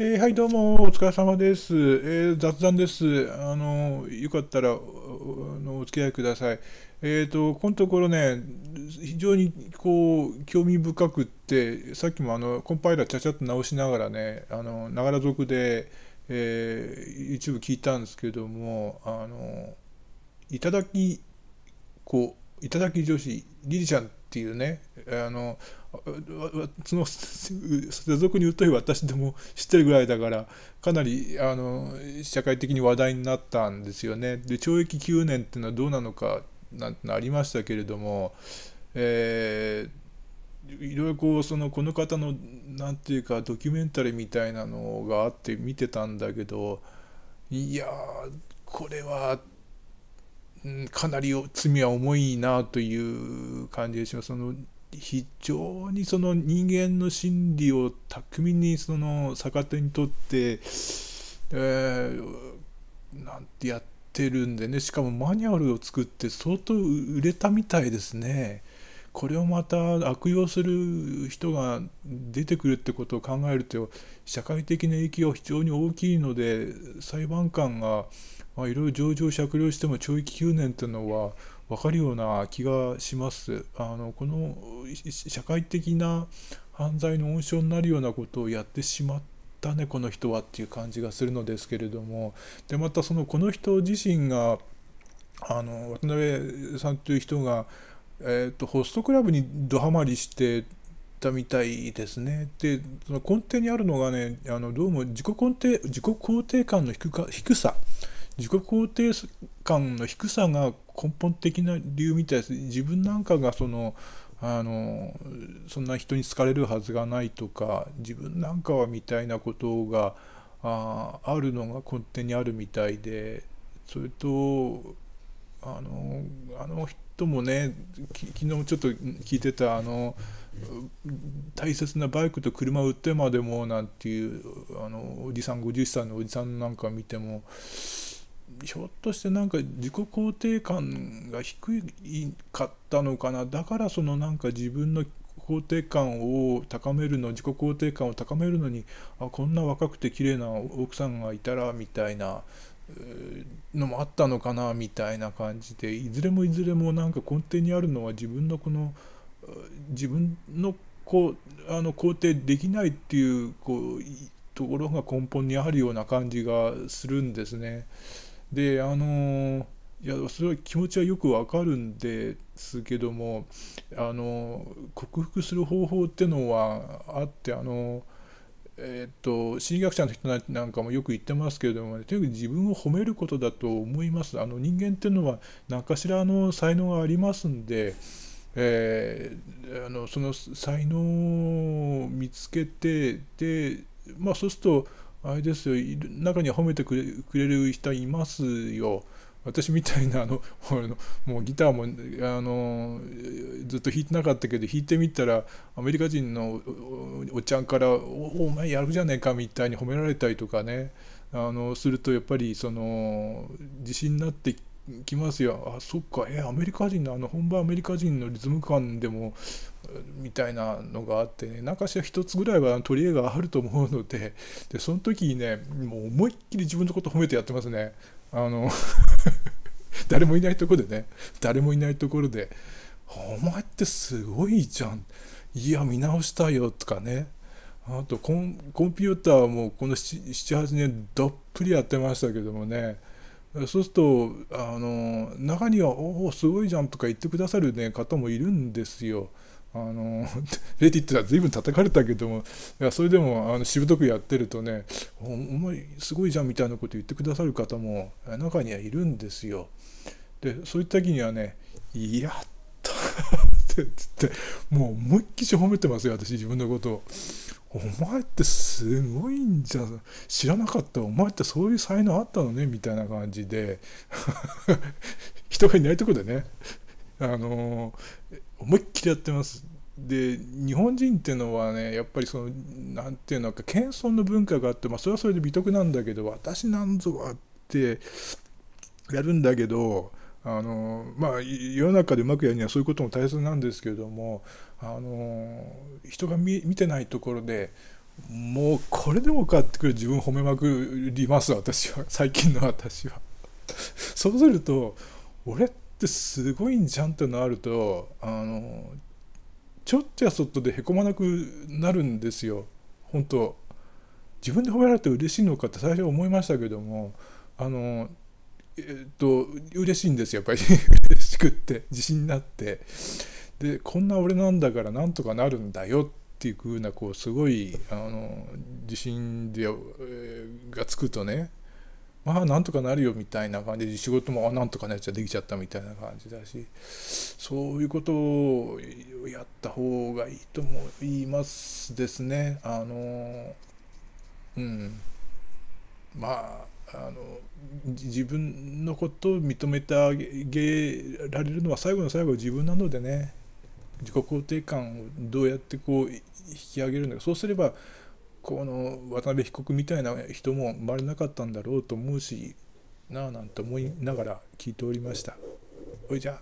えー、はい、どうも、お疲れ様です。えー、雑談です。あの、よかったらおのお付き合いください。えっ、ー、と、このところね、非常にこう、興味深くって、さっきもあの、コンパイラーちゃちゃっと直しながらね、あの、ながら族で、えー、YouTube 聞いたんですけども、あの、いただき、こう、いただき女子、リリちゃんっていうね、あの、その世俗に疎い私でも知ってるぐらいだからかなりあの社会的に話題になったんですよね。で懲役9年っていうのはどうなのかなんてのありましたけれども、えー、いろいろこうそのこの方のなんていうかドキュメンタリーみたいなのがあって見てたんだけどいやこれは。かなり罪は重いなという感じでしょその非常にその人間の心理を巧みにその逆手にとって、えー、なんてやってるんでねしかもマニュアルを作って相当売れたみたいですね。これをまた悪用する人が出てくるってことを考えると社会的な影響は非常に大きいので裁判官がいろいろ情状酌量しても懲役9年っていうのは分かるような気がします。あのこの社会的な犯罪の温床になるようなことをやってしまったねこの人はっていう感じがするのですけれどもでまたそのこの人自身があの渡辺さんという人が、えーと、ホストクラブにどハマりしてたみたいですね。でその根底にあるのがねあのどうも自己肯定自己肯定感の低か低さ自己肯定感の低さが根本的な理由みたいです自分なんかがそのあのそんな人に好かれるはずがないとか自分なんかはみたいなことがああるのが根底にあるみたいでそれとあのあの人もね昨日ちょっと聞いてたあの大切なバイクと車を売ってまでもなんていうあのおじさん50歳のおじさんなんか見ても。ひょっとしてなんか自己肯定感が低いかったのかなだからそのなんか自分の肯定感を高めるの自己肯定感を高めるのにあこんな若くて綺麗な奥さんがいたらみたいなのもあったのかなみたいな感じでいずれもいずれもなんか根底にあるのは自分のこの自分のこうあの肯定できないっていうこうところが根本にあるような感じがするんですね。であのいやそれは気持ちはよくわかるんですけどもあの克服する方法ってのはあってあのえっと心理学者の人なんかもよく言ってますけれども、ね、とにかく自分を褒めることだと思いますあの人間っていうのは何かしらの才能がありますんで、えー、あのその才能を見つけてでまあそうするとあれですよ中には褒めてくれくれる人いますよ私みたいなあの もうギターもあのずっと弾いてなかったけど弾いてみたらアメリカ人のおっちゃんから「おお前やるじゃねえか」みたいに褒められたりとかねあのするとやっぱりその自信になってきて。きますよあそっかえアメリカ人のあの本場アメリカ人のリズム感でもみたいなのがあってね何かしら一つぐらいは取り柄があると思うのででその時にねもう思いっきり自分のこと褒めてやってますねあの 誰もいないとこでね誰もいないところで「お前ってすごいじゃんいや見直したよ」とかねあとコンピューターもこの78年どっぷりやってましたけどもねそうするとあの中には「おおすごいじゃん」とか言ってくださる、ね、方もいるんですよ。あの レディットは随分叩かれたけどもいやそれでもあのしぶとくやってるとね「おお前すごいじゃん」みたいなこと言ってくださる方も中にはいるんですよ。でそういった時にはね「いや」っって言ってもう思いっきり褒めてますよ私自分のことを。お前ってすごいんじゃ知らなかったお前ってそういう才能あったのねみたいな感じで 人がいないとこでねあの思いっきりやってますで日本人っていうのはねやっぱりその何ていうのか謙遜の文化があって、まあ、それはそれで美徳なんだけど私なんぞはってやるんだけどあのまあ、世の中でうまくやるにはそういうことも大切なんですけれどもあの人が見てないところでもうこれでもかってくる自分褒めまくります私は最近の私は。そうすると俺ってすごいんじゃんってのあるとあのちょっとやそっとでへこまなくなるんですよ本当自分で褒められて嬉しいのかって最初は思いましたけどもあのえー、っと嬉しいんですよやっぱり嬉しくって自信になってでこんな俺なんだからなんとかなるんだよっていうふうなこうすごいあの自信で、えー、がつくとねまあなんとかなるよみたいな感じで仕事もあなんとかなっちゃできちゃったみたいな感じだしそういうことをやった方がいいと思いますですねあのうんまああの自分のことを認めてあげられるのは最後の最後自分なのでね自己肯定感をどうやってこう引き上げるのかそうすればこの渡辺被告みたいな人も生まれなかったんだろうと思うしなあなんて思いながら聞いておりました。おいじゃ